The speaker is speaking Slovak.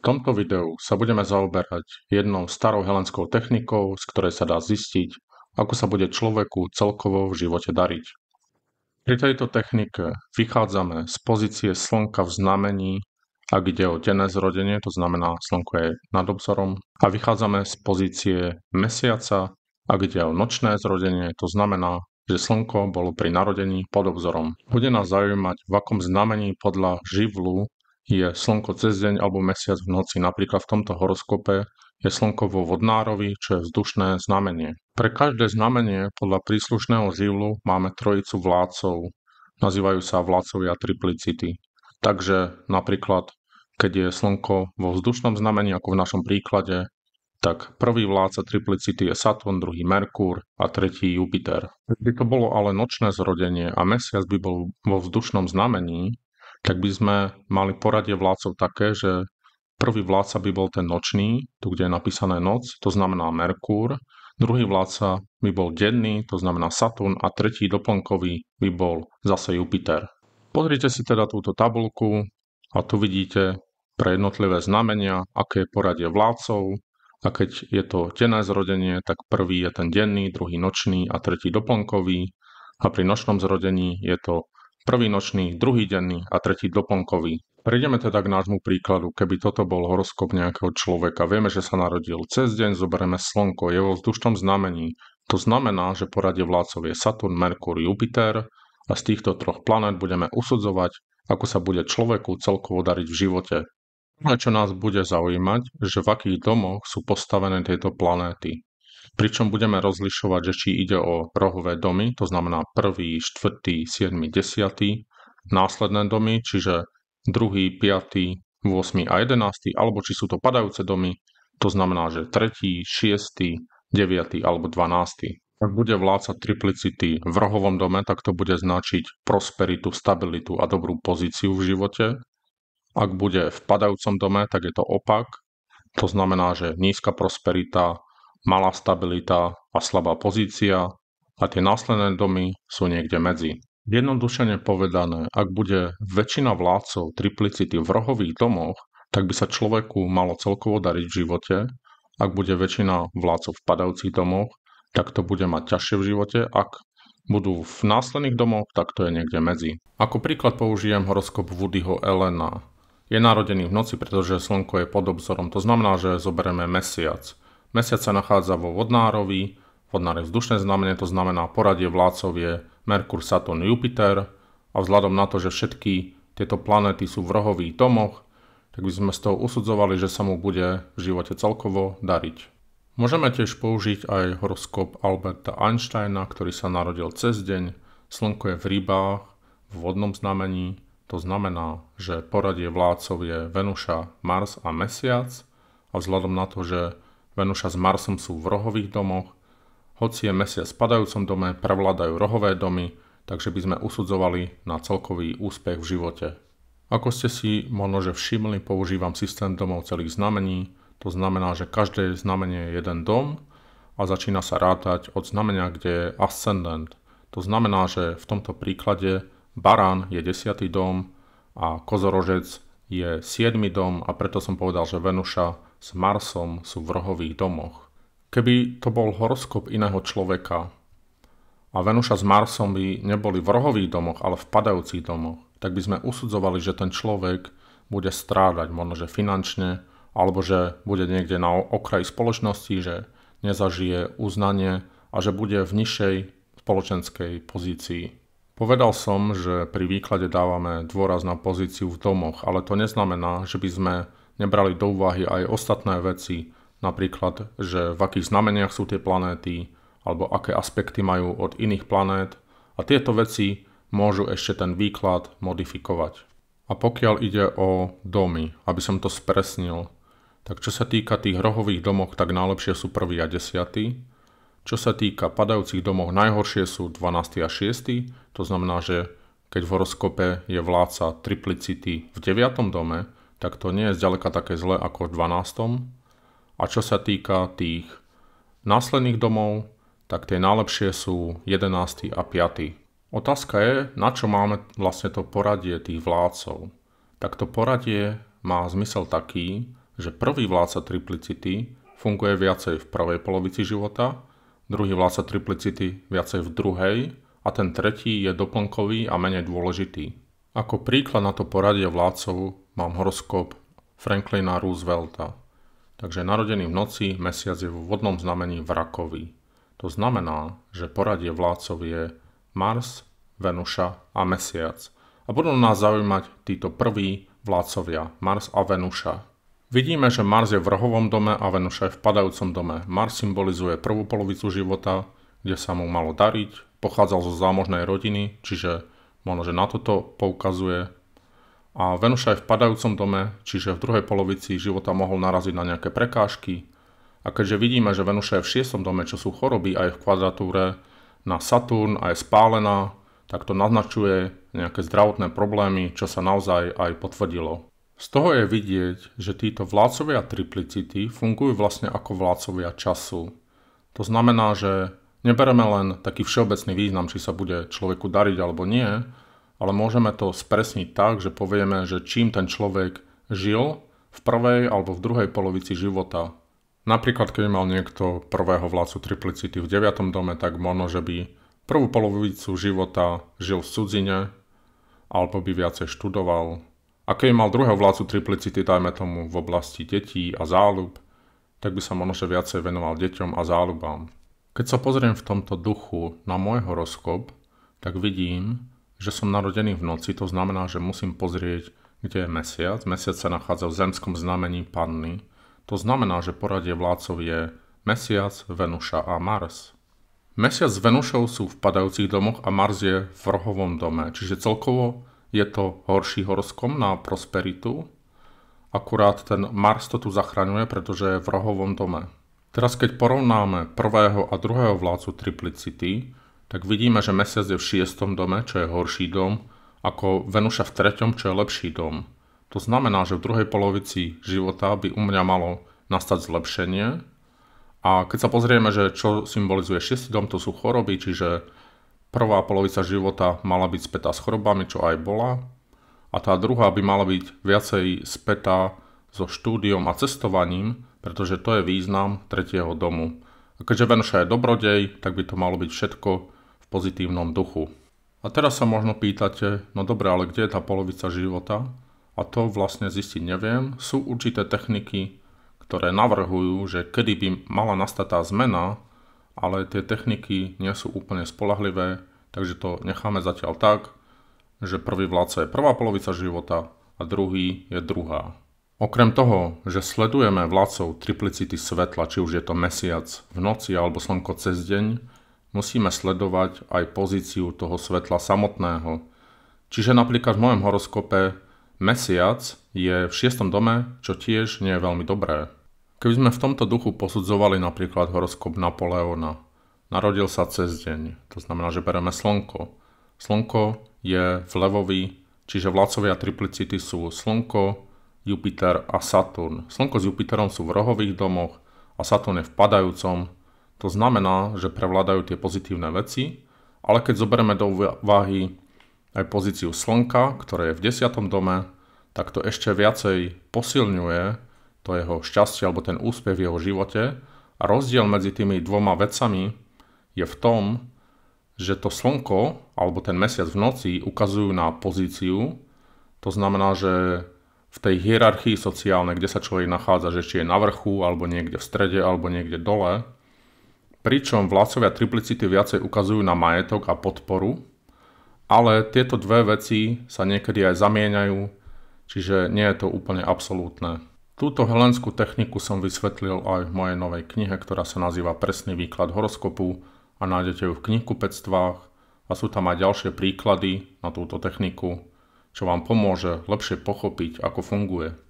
V tomto videu sa budeme zaoberať jednou starou helenskou technikou, z ktorej sa dá zistiť, ako sa bude človeku celkovo v živote dariť. Pri tejto technike vychádzame z pozície Slnka v znamení, ak ide o denné zrodenie, to znamená Slnko je nad obzorom, a vychádzame z pozície Mesiaca, ak ide o nočné zrodenie, to znamená, že Slnko bolo pri narodení pod obzorom. Bude nás zaujímať, v akom znamení podľa živlu je slnko cez deň alebo mesiac v noci. Napríklad v tomto horoskope je slnko vo vodnárovi, čo je vzdušné znamenie. Pre každé znamenie podľa príslušného živlu máme trojicu vládcov. Nazývajú sa vládcovia triplicity. Takže napríklad, keď je slnko vo vzdušnom znamení, ako v našom príklade, tak prvý vládca triplicity je Saturn, druhý Merkúr a tretí Jupiter. By to bolo ale nočné zrodenie a mesiac by bol vo vzdušnom znamení, tak by sme mali poradie vládcov také, že prvý vládca by bol ten nočný, tu kde je napísané noc, to znamená Merkúr, druhý vládca by bol denný, to znamená Saturn a tretí doplnkový by bol zase Jupiter. Pozrite si teda túto tabulku a tu vidíte pre jednotlivé znamenia, aké je poradie vládcov, a keď je to denné zrodenie, tak prvý je ten denný, druhý nočný a tretí doplnkový a pri nočnom zrodení je to prvý nočný, druhý denný a tretí doplnkový. Prejdeme teda k nášmu príkladu, keby toto bol horoskop nejakého človeka. Vieme, že sa narodil cez deň, zoberieme slnko, je vo vzdušnom znamení. To znamená, že poradie vládcov je Saturn, Merkur, Jupiter a z týchto troch planét budeme usudzovať, ako sa bude človeku celkovo dariť v živote. A čo nás bude zaujímať, že v akých domoch sú postavené tieto planéty pričom budeme rozlišovať, že či ide o rohové domy, to znamená 1., 4., 7., 10., následné domy, čiže 2., 5., 8. a 11., alebo či sú to padajúce domy, to znamená, že 3., 6., 9. alebo 12. Ak bude vlácať triplicity v rohovom dome, tak to bude značiť prosperitu, stabilitu a dobrú pozíciu v živote. Ak bude v padajúcom dome, tak je to opak. To znamená, že nízka prosperita, malá stabilita a slabá pozícia a tie následné domy sú niekde medzi. Jednodušene povedané, ak bude väčšina vládcov triplicity v rohových domoch, tak by sa človeku malo celkovo dariť v živote, ak bude väčšina vládcov v padajúcich domoch, tak to bude mať ťažšie v živote, ak budú v následných domoch, tak to je niekde medzi. Ako príklad použijem horoskop Woodyho Elena. Je narodený v noci, pretože slnko je pod obzorom, to znamená, že zoberieme mesiac. Mesiac sa nachádza vo vodnárovi, vodnár je vzdušné znamenie, to znamená poradie vládcov je Merkur, Saturn, Jupiter a vzhľadom na to, že všetky tieto planéty sú v rohových tomoch, tak by sme z toho usudzovali, že sa mu bude v živote celkovo dariť. Môžeme tiež použiť aj horoskop Alberta Einsteina, ktorý sa narodil cez deň. Slnko je v rybách, v vodnom znamení, to znamená, že poradie vládcov je Venuša, Mars a Mesiac a vzhľadom na to, že Venuša s Marsom sú v rohových domoch, hoci je mesiac v spadajúcom dome, prevládajú rohové domy, takže by sme usudzovali na celkový úspech v živote. Ako ste si možnože všimli, používam systém domov celých znamení, to znamená, že každé znamenie je jeden dom a začína sa rátať od znamenia, kde je ascendent. To znamená, že v tomto príklade barán je desiatý dom a kozorožec je siedmy dom a preto som povedal, že Venuša s Marsom sú v rohových domoch. Keby to bol horoskop iného človeka a Venuša s Marsom by neboli v rohových domoch, ale v padajúcich domoch, tak by sme usudzovali, že ten človek bude strádať, možno že finančne, alebo že bude niekde na okraji spoločnosti, že nezažije uznanie a že bude v nižšej spoločenskej pozícii. Povedal som, že pri výklade dávame dôraz na pozíciu v domoch, ale to neznamená, že by sme nebrali do úvahy aj ostatné veci, napríklad, že v akých znameniach sú tie planéty, alebo aké aspekty majú od iných planét a tieto veci môžu ešte ten výklad modifikovať. A pokiaľ ide o domy, aby som to spresnil, tak čo sa týka tých rohových domov, tak najlepšie sú 1. a 10. Čo sa týka padajúcich domov, najhoršie sú 12. a 6. To znamená, že keď v horoskope je vládca triplicity v 9. dome, tak to nie je zďaleka také zlé ako v 12. A čo sa týka tých následných domov, tak tie najlepšie sú 11. a 5. Otázka je, na čo máme vlastne to poradie tých vládcov. Tak to poradie má zmysel taký, že prvý vládca triplicity funguje viacej v prvej polovici života, druhý vládca triplicity viacej v druhej a ten tretí je doplnkový a menej dôležitý. Ako príklad na to poradie vládcov mám horoskop Franklina Roosevelta. Takže narodený v noci, mesiac je vo vodnom znamení v Rakovi. To znamená, že poradie vládcov je Mars, Venuša a Mesiac. A budú nás zaujímať títo prví vládcovia, Mars a Venuša. Vidíme, že Mars je v rohovom dome a Venuša je v padajúcom dome. Mars symbolizuje prvú polovicu života, kde sa mu malo dariť, pochádzal zo zámožnej rodiny, čiže možno, že na toto poukazuje a Venuša je v padajúcom dome, čiže v druhej polovici života mohol naraziť na nejaké prekážky a keďže vidíme, že Venuša je v šiestom dome, čo sú choroby aj v kvadratúre na Saturn a je spálená, tak to naznačuje nejaké zdravotné problémy, čo sa naozaj aj potvrdilo. Z toho je vidieť, že títo vládcovia triplicity fungujú vlastne ako vládcovia času. To znamená, že nebereme len taký všeobecný význam, či sa bude človeku dariť alebo nie, ale môžeme to spresniť tak, že povieme, že čím ten človek žil v prvej alebo v druhej polovici života. Napríklad, keď mal niekto prvého vlácu triplicity v 9. dome, tak možno, že by prvú polovicu života žil v cudzine, alebo by viacej študoval. A keď mal druhého vlácu triplicity, dajme tomu v oblasti detí a záľub, tak by sa možno, že viacej venoval deťom a záľubám. Keď sa pozriem v tomto duchu na môj horoskop, tak vidím, že som narodený v noci, to znamená, že musím pozrieť, kde je mesiac. Mesiac sa nachádza v zemskom znamení Panny. To znamená, že poradie vládcov je Mesiac, Venuša a Mars. Mesiac s Venušou sú v padajúcich domoch a Mars je v rohovom dome, čiže celkovo je to horší horoskom na prosperitu. Akurát ten Mars to tu zachraňuje, pretože je v rohovom dome. Teraz keď porovnáme prvého a druhého vládcu triplicity, tak vidíme, že mesiac je v šiestom dome, čo je horší dom, ako Venuša v treťom, čo je lepší dom. To znamená, že v druhej polovici života by u mňa malo nastať zlepšenie. A keď sa pozrieme, že čo symbolizuje šiestý dom, to sú choroby, čiže prvá polovica života mala byť spätá s chorobami, čo aj bola. A tá druhá by mala byť viacej spätá so štúdiom a cestovaním, pretože to je význam tretieho domu. A keďže Venuša je dobrodej, tak by to malo byť všetko pozitívnom duchu. A teraz sa možno pýtate, no dobre, ale kde je tá polovica života? A to vlastne zistiť neviem. Sú určité techniky, ktoré navrhujú, že kedy by mala nastať tá zmena, ale tie techniky nie sú úplne spolahlivé, takže to necháme zatiaľ tak, že prvý vládca je prvá polovica života a druhý je druhá. Okrem toho, že sledujeme vládcov triplicity svetla, či už je to mesiac v noci alebo slnko cez deň, musíme sledovať aj pozíciu toho svetla samotného. Čiže napríklad v mojom horoskope mesiac je v šiestom dome, čo tiež nie je veľmi dobré. Keby sme v tomto duchu posudzovali napríklad horoskop Napoleona, narodil sa cez deň, to znamená, že bereme slnko. Slnko je v levovi, čiže vládcovia triplicity sú slnko, Jupiter a Saturn. Slnko s Jupiterom sú v rohových domoch a Saturn je v padajúcom, to znamená, že prevládajú tie pozitívne veci, ale keď zoberieme do úvahy aj pozíciu Slnka, ktoré je v desiatom dome, tak to ešte viacej posilňuje to jeho šťastie alebo ten úspech v jeho živote. A rozdiel medzi tými dvoma vecami je v tom, že to slnko alebo ten mesiac v noci ukazujú na pozíciu. To znamená, že v tej hierarchii sociálnej, kde sa človek nachádza, že či je na vrchu, alebo niekde v strede, alebo niekde dole, pričom vládcovia triplicity viacej ukazujú na majetok a podporu, ale tieto dve veci sa niekedy aj zamieňajú, čiže nie je to úplne absolútne. Túto helenskú techniku som vysvetlil aj v mojej novej knihe, ktorá sa nazýva Presný výklad horoskopu a nájdete ju v knihkupectvách a sú tam aj ďalšie príklady na túto techniku, čo vám pomôže lepšie pochopiť, ako funguje.